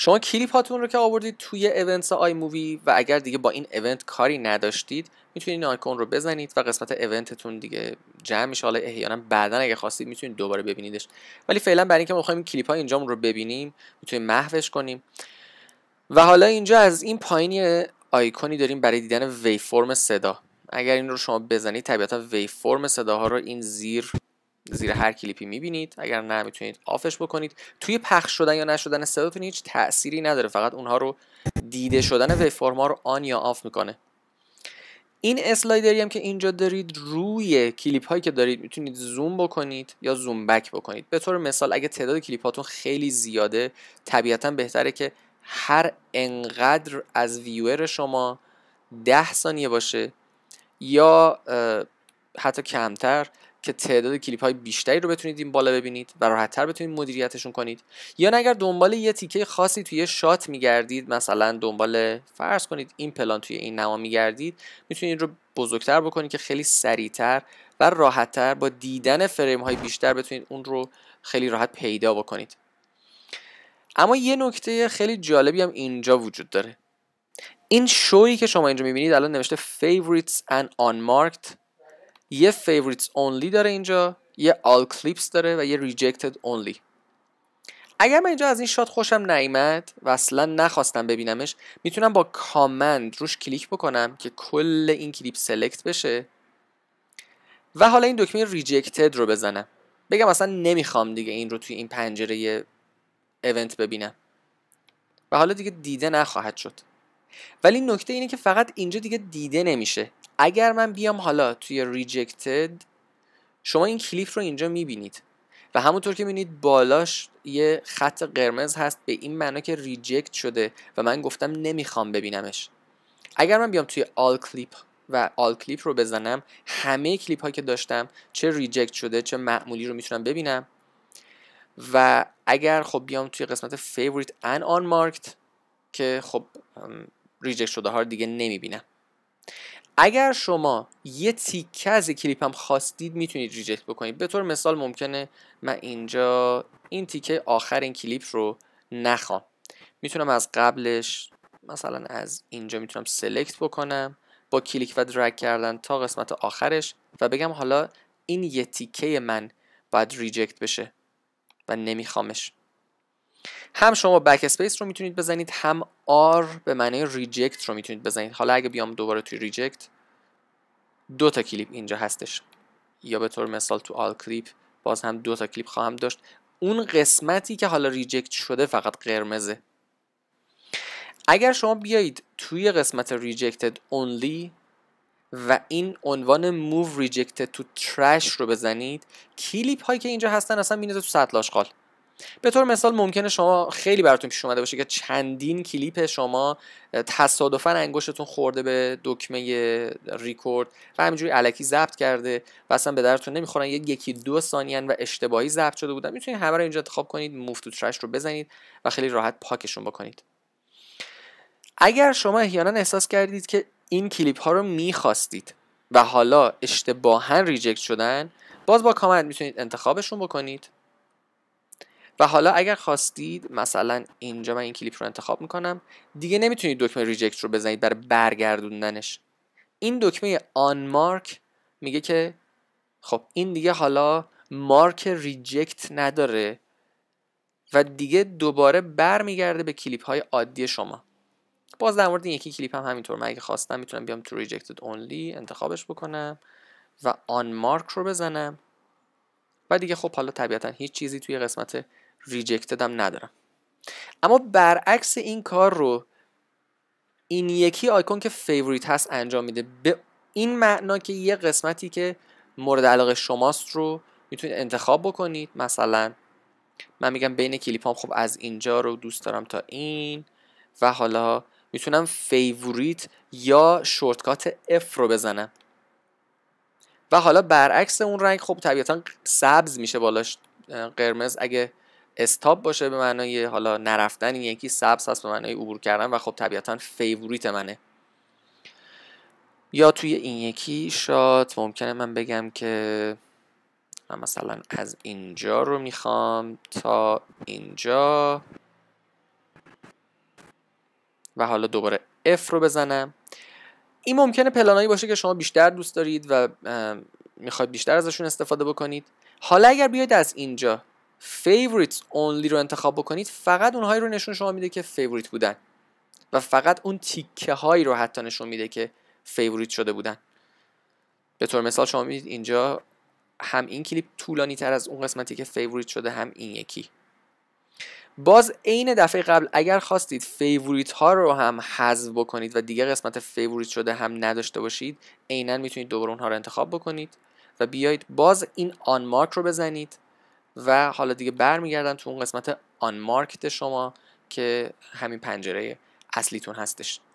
شما کلیپ هاتون رو که آوردید توی ایونتس آی مووی و اگر دیگه با این ایونت کاری نداشتید میتونید این آیکون رو بزنید و قسمت ایونتتون دیگه جمع میشه حالا احیانا بعدا اگه خواستید میتونید دوباره ببینیدش ولی فعلا برای اینکه ما میخوایم این کلیپ ها اینجام رو ببینیم میتونیم محوش کنیم و حالا اینجا از این پایین آیکونی داریم برای دیدن فرم صدا اگر این رو شما بزنید طبیعتا ویفرم ها رو این زیر زیر هر کلیپی میبینید اگر نه میتونید آفش بکنید توی پخش شدن یا نشدن صداتون هیچ تأثیری نداره فقط اونها رو دیده شدن ویفورما رو آن یا آف میکنه این اسلایدری هم که اینجا دارید روی کلیپ هایی که دارید میتونید زوم بکنید یا زوم بک بکنید به طور مثال اگه تعداد کلیپ هاتون خیلی زیاده طبیعتا بهتره که هر انقدر از ویور شما ده ثانیه باشه یا حتی کمتر که تعداد کلیپ های بیشتری رو بتونید این بالا ببینید و تر بتونید مدیریتشون کنید یا اگر دنبال یه تیکه خاصی توی شات میگردید مثلا دنبال فرض کنید این پلان توی این نما میگردید میتونید رو بزرگتر بکنید که خیلی سریعتر و راحتتر با دیدن فریم های بیشتر بتونید اون رو خیلی راحت پیدا بکنید اما یه نکته خیلی جالبی هم اینجا وجود داره این شویی که شما اینجا میبینید الان نوشته favorites and unmarked یه favorites only داره اینجا یه all clips داره و یه rejected only اگر من اینجا از این شات خوشم نیامد و اصلا نخواستم ببینمش میتونم با کامند روش کلیک بکنم که کل این کلیپ سلکت بشه و حالا این دکمه ریجکتد رو بزنم بگم اصلا نمیخوام دیگه این رو توی این پنجره ایونت ببینم و حالا دیگه دیده نخواهد شد ولی نکته اینه که فقط اینجا دیگه دیده نمیشه اگر من بیام حالا توی ریجکتد شما این کلیپ رو اینجا میبینید و همونطور که میبینید بالاش یه خط قرمز هست به این معنا که ریجکت شده و من گفتم نمیخوام ببینمش اگر من بیام توی آل کلیپ و آل کلیپ رو بزنم همه کلیپ هایی که داشتم چه ریجکت شده چه معمولی رو میتونم ببینم و اگر خب بیام توی قسمت فیوریت ان آن مارکت که خب ریجکت شده ها رو دیگه نمیبینم اگر شما یه تیکه از کلیپ هم خواستید میتونید ریجکت بکنید به طور مثال ممکنه من اینجا این تیکه آخر این کلیپ رو نخوام میتونم از قبلش مثلا از اینجا میتونم سلکت بکنم با کلیک و درگ کردن تا قسمت آخرش و بگم حالا این یه تیکه من باید ریجکت بشه و نمیخوامش هم شما بک اسپیس رو میتونید بزنید هم آر به معنی ریجکت رو میتونید بزنید حالا اگه بیام دوباره توی ریجکت دو تا کلیپ اینجا هستش یا به طور مثال تو آل کلیپ باز هم دو تا کلیپ خواهم داشت اون قسمتی که حالا ریجکت شده فقط قرمزه اگر شما بیایید توی قسمت ریجکتد اونلی و این عنوان موو ریجکتد تو ترش رو بزنید کلیپ هایی که اینجا هستن اصلا میندازه تو سطل آشغال به طور مثال ممکنه شما خیلی براتون پیش اومده باشه که چندین کلیپ شما تصادفا انگشتتون خورده به دکمه ریکورد و همینجوری علکی ضبط کرده و اصلا به درتون نمیخورن یکی دو ثانیه و اشتباهی ضبط شده بودن میتونید همه رو اینجا انتخاب کنید موف تو ترش رو بزنید و خیلی راحت پاکشون بکنید اگر شما احیانا احساس کردید که این کلیپ ها رو میخواستید و حالا اشتباها ریجکت شدن باز با کامند میتونید انتخابشون بکنید و حالا اگر خواستید مثلا اینجا من این کلیپ رو انتخاب میکنم دیگه نمیتونید دکمه ریجکت رو بزنید برای برگردوندنش این دکمه آن مارک میگه که خب این دیگه حالا مارک ریجکت نداره و دیگه دوباره برمیگرده به کلیپ های عادی شما باز در مورد این یکی کلیپ هم همینطور من اگه خواستم میتونم بیام تو ریجکتد اونلی انتخابش بکنم و آن مارک رو بزنم و دیگه خب حالا طبیعتا هیچ چیزی توی قسمت ریجکتد ندارم اما برعکس این کار رو این یکی آیکون که فیوریت هست انجام میده به این معنا که یه قسمتی که مورد علاقه شماست رو میتونید انتخاب بکنید مثلا من میگم بین کلیپ هم خب از اینجا رو دوست دارم تا این و حالا میتونم فیوریت یا شورتکات F رو بزنم و حالا برعکس اون رنگ خب طبیعتا سبز میشه بالاش قرمز اگه استاب باشه به معنای حالا نرفتن این یکی سبز هست به معنای عبور کردن و خب طبیعتا فیوریت منه یا توی این یکی شات ممکنه من بگم که من مثلا از اینجا رو میخوام تا اینجا و حالا دوباره F رو بزنم این ممکنه پلانایی باشه که شما بیشتر دوست دارید و میخواید بیشتر ازشون استفاده بکنید حالا اگر بیاید از اینجا فیوریت اونلی رو انتخاب بکنید فقط اونهایی رو نشون شما میده که فیوریت بودن و فقط اون تیکه هایی رو حتی نشون میده که فیوریت شده بودن به طور مثال شما میدید اینجا هم این کلیپ طولانی تر از اون قسمتی که فیوریت شده هم این یکی باز عین دفعه قبل اگر خواستید فیوریت ها رو هم حذف بکنید و دیگه قسمت فیوریت شده هم نداشته باشید عینا میتونید دوباره اونها رو انتخاب بکنید و بیایید باز این آن مارک رو بزنید و حالا دیگه برمیگردم تو اون قسمت آن مارکت شما که همین پنجره اصلیتون هستش